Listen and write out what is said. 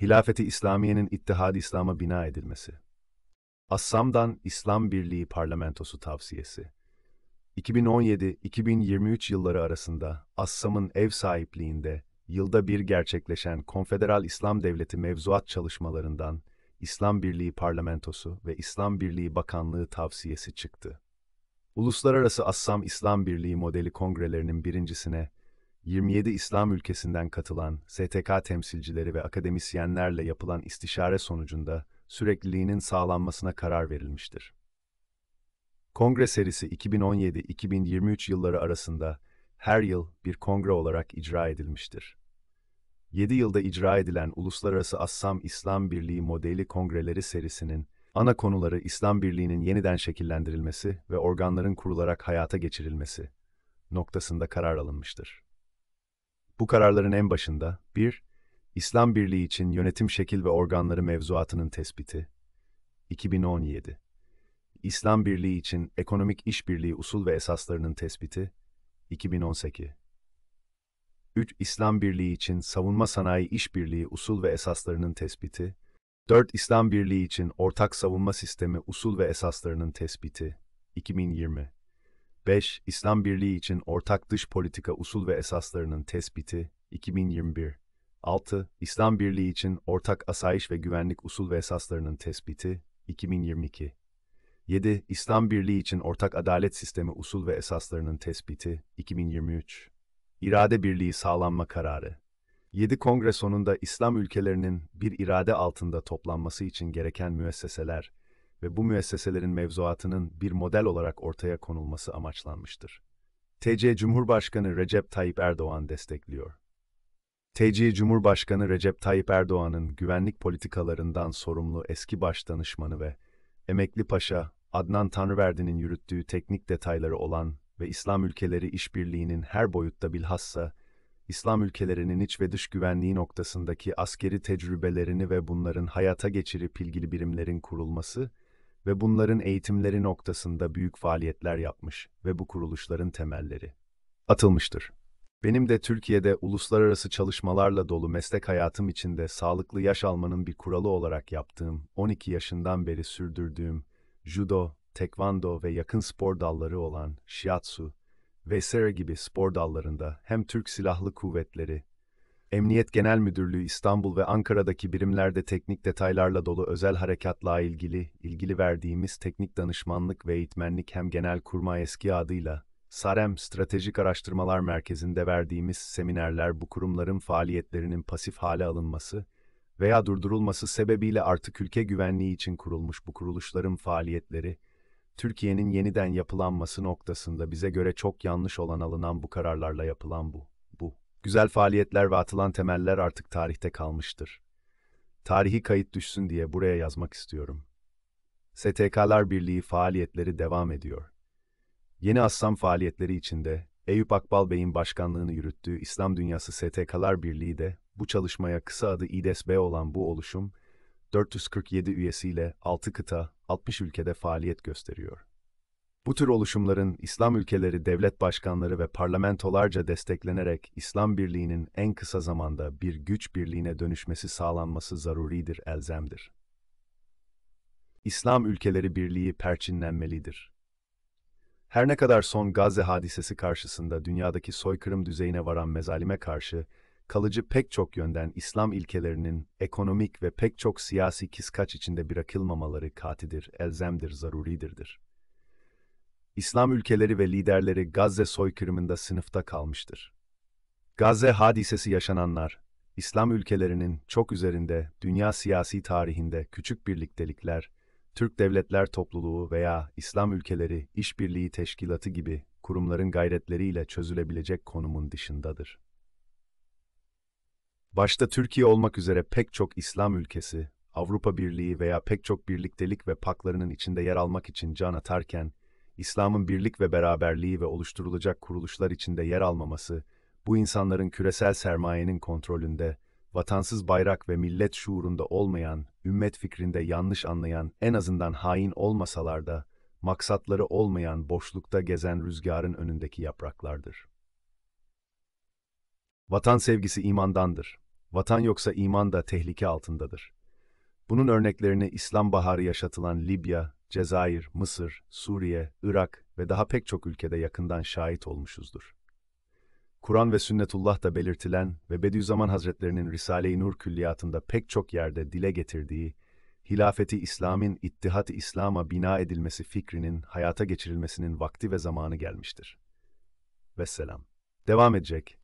Hilafeti İslamiye'nin İttihad-ı İslam'a bina edilmesi. Assam'dan İslam Birliği Parlamentosu tavsiyesi. 2017-2023 yılları arasında Assam'ın ev sahipliğinde yılda bir gerçekleşen Konfederal İslam Devleti mevzuat çalışmalarından İslam Birliği Parlamentosu ve İslam Birliği Bakanlığı tavsiyesi çıktı. Uluslararası Assam İslam Birliği modeli kongrelerinin birincisine 27 İslam ülkesinden katılan STK temsilcileri ve akademisyenlerle yapılan istişare sonucunda sürekliliğinin sağlanmasına karar verilmiştir. Kongre serisi 2017-2023 yılları arasında her yıl bir kongre olarak icra edilmiştir. 7 yılda icra edilen Uluslararası Assam İslam Birliği modeli kongreleri serisinin ana konuları İslam Birliği'nin yeniden şekillendirilmesi ve organların kurularak hayata geçirilmesi noktasında karar alınmıştır. Bu kararların en başında 1. İslam Birliği için yönetim şekil ve organları mevzuatının tespiti 2017 İslam Birliği için ekonomik işbirliği usul ve esaslarının tespiti 2018 3. İslam Birliği için savunma sanayi işbirliği usul ve esaslarının tespiti 4. İslam Birliği için ortak savunma sistemi usul ve esaslarının tespiti 2020 5. İslam Birliği için ortak dış politika usul ve esaslarının tespiti 2021. 6. İslam Birliği için ortak asayiş ve güvenlik usul ve esaslarının tespiti 2022. 7. İslam Birliği için ortak adalet sistemi usul ve esaslarının tespiti 2023. İrade Birliği sağlanma kararı 7 Kongre sonunda İslam ülkelerinin bir irade altında toplanması için gereken müesseseler ve bu müesseselerin mevzuatının bir model olarak ortaya konulması amaçlanmıştır. TC Cumhurbaşkanı Recep Tayyip Erdoğan destekliyor. TC Cumhurbaşkanı Recep Tayyip Erdoğan'ın güvenlik politikalarından sorumlu eski başdanışmanı ve emekli paşa Adnan Tanrıverdi'nin yürüttüğü teknik detayları olan ve İslam ülkeleri işbirliğinin her boyutta bilhassa İslam ülkelerinin iç ve dış güvenliği noktasındaki askeri tecrübelerini ve bunların hayata geçirip ilgili birimlerin kurulması ve bunların eğitimleri noktasında büyük faaliyetler yapmış ve bu kuruluşların temelleri atılmıştır. Benim de Türkiye'de uluslararası çalışmalarla dolu meslek hayatım içinde sağlıklı yaş almanın bir kuralı olarak yaptığım, 12 yaşından beri sürdürdüğüm judo, tekvando ve yakın spor dalları olan shiatsu, vesaire gibi spor dallarında hem Türk Silahlı Kuvvetleri Emniyet Genel Müdürlüğü İstanbul ve Ankara'daki birimlerde teknik detaylarla dolu özel harekatla ilgili, ilgili verdiğimiz teknik danışmanlık ve eğitmenlik hem genel kurma eski adıyla SAREM Stratejik Araştırmalar Merkezi'nde verdiğimiz seminerler bu kurumların faaliyetlerinin pasif hale alınması veya durdurulması sebebiyle artık ülke güvenliği için kurulmuş bu kuruluşların faaliyetleri, Türkiye'nin yeniden yapılanması noktasında bize göre çok yanlış olan alınan bu kararlarla yapılan bu. Güzel faaliyetler ve atılan temeller artık tarihte kalmıştır. Tarihi kayıt düşsün diye buraya yazmak istiyorum. STK'lar Birliği faaliyetleri devam ediyor. Yeni Assam faaliyetleri içinde Eyüp Akbal Bey'in başkanlığını yürüttüğü İslam Dünyası STK'lar Birliği de bu çalışmaya kısa adı İDSB olan bu oluşum 447 üyesiyle 6 kıta, 60 ülkede faaliyet gösteriyor. Bu tür oluşumların İslam ülkeleri devlet başkanları ve parlamentolarca desteklenerek İslam birliğinin en kısa zamanda bir güç birliğine dönüşmesi sağlanması zaruridir, elzemdir. İslam ülkeleri birliği perçinlenmelidir. Her ne kadar son Gazze hadisesi karşısında dünyadaki soykırım düzeyine varan mezalime karşı, kalıcı pek çok yönden İslam ilkelerinin ekonomik ve pek çok siyasi kiskaç içinde bırakılmamaları katidir, elzemdir, zaruridirdir. İslam ülkeleri ve liderleri Gazze soykırımında sınıfta kalmıştır. Gazze hadisesi yaşananlar, İslam ülkelerinin çok üzerinde dünya siyasi tarihinde küçük birliktelikler, Türk Devletler Topluluğu veya İslam ülkeleri işbirliği teşkilatı gibi kurumların gayretleriyle çözülebilecek konumun dışındadır. Başta Türkiye olmak üzere pek çok İslam ülkesi, Avrupa Birliği veya pek çok birliktelik ve paklarının içinde yer almak için can atarken, İslam'ın birlik ve beraberliği ve oluşturulacak kuruluşlar içinde yer almaması, bu insanların küresel sermayenin kontrolünde, vatansız bayrak ve millet şuurunda olmayan, ümmet fikrinde yanlış anlayan, en azından hain olmasalar da, maksatları olmayan boşlukta gezen rüzgarın önündeki yapraklardır. Vatan sevgisi imandandır. Vatan yoksa iman da tehlike altındadır. Bunun örneklerini İslam baharı yaşatılan Libya, Cezayir, Mısır, Suriye, Irak ve daha pek çok ülkede yakından şahit olmuşuzdur. Kur'an ve Sünnetullah da belirtilen ve Bediüzzaman Hazretlerinin Risale-i Nur külliyatında pek çok yerde dile getirdiği, hilafeti İslam'ın ittihat-ı İslam'a bina edilmesi fikrinin hayata geçirilmesinin vakti ve zamanı gelmiştir. Vesselam. Devam edecek.